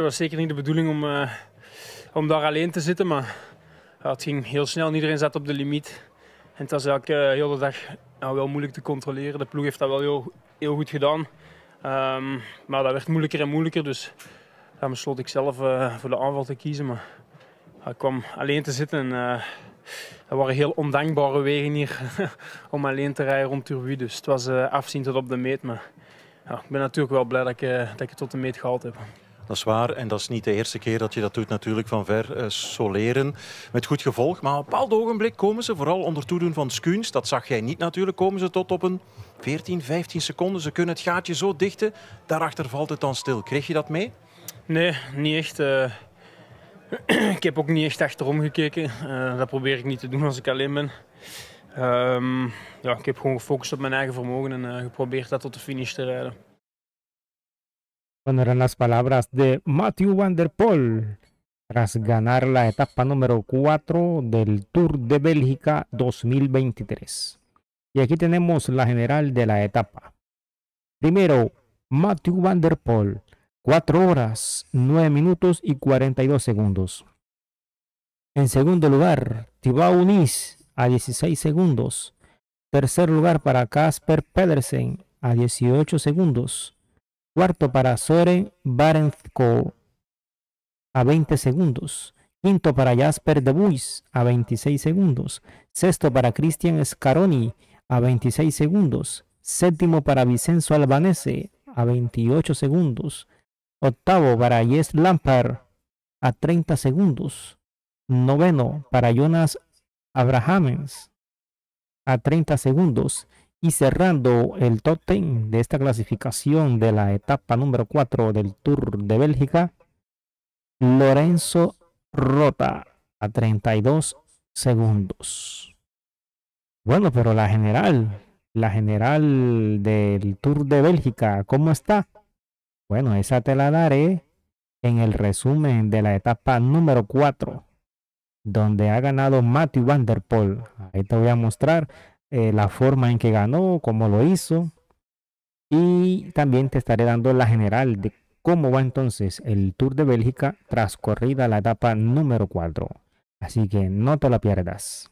Het was zeker niet de bedoeling om, eh, om daar alleen te zitten, maar het ging heel snel. Iedereen zat op de limiet. En het was eigenlijk uh, eh, heel de dag wel moeilijk te controleren. De ploeg heeft dat wel heel, goed gedaan. Ehm, maar dat werd moeilijker en moeilijker. Dus dan besloot ik zelf eh, voor de aanval te kiezen. Maar ik kwam alleen te zitten. En, dat waren heel ondankbare wegen hier om alleen te rijden rond Turbu. Dus het was afzien tot op de meet. Maar ik ben natuurlijk wel blij dat ik, dat ik het tot de meet gehaald heb. Dat is waar. En dat is niet de eerste keer dat je dat doet natuurlijk van ver eh, soleren. Met goed gevolg. Maar op een bepaald ogenblik komen ze, vooral onder toedoen van Skuns, dat zag jij niet natuurlijk, komen ze tot op een 14, 15 seconden. Ze kunnen het gaatje zo dichten. Daarachter valt het dan stil. Kreeg je dat mee? Nee, niet echt. Eh. ik heb ook niet echt achterom gekeken. Eh, dat probeer ik niet te doen als ik alleen ben. Ehm, ja, ik heb gewoon gefocust op mijn eigen vermogen en geprobeerd dat tot de finish te rijden. eran las palabras de Matthew Van Der Poel tras ganar la etapa número 4 del Tour de Bélgica 2023. Y aquí tenemos la general de la etapa. Primero, Matthew Van Der Poel, 4 horas, 9 minutos y 42 segundos. En segundo lugar, Thibaut Nis a 16 segundos. Tercer lugar para Casper Pedersen a 18 segundos. Cuarto para Soren Barensko a 20 segundos. Quinto para Jasper de Buys, a 26 segundos. Sexto para Cristian Scaroni a 26 segundos. Séptimo para Vicenzo Albanese a 28 segundos. Octavo para Jess Lampard a 30 segundos. Noveno para Jonas Abrahamens a 30 segundos. Y cerrando el top 10 de esta clasificación de la etapa número 4 del Tour de Bélgica, Lorenzo Rota a 32 segundos. Bueno, pero la general, la general del Tour de Bélgica, ¿cómo está? Bueno, esa te la daré en el resumen de la etapa número 4, donde ha ganado Matthew Van Ahí te voy a mostrar eh, la forma en que ganó, cómo lo hizo. Y también te estaré dando la general de cómo va entonces el Tour de Bélgica trascorrida la etapa número 4. Así que no te la pierdas.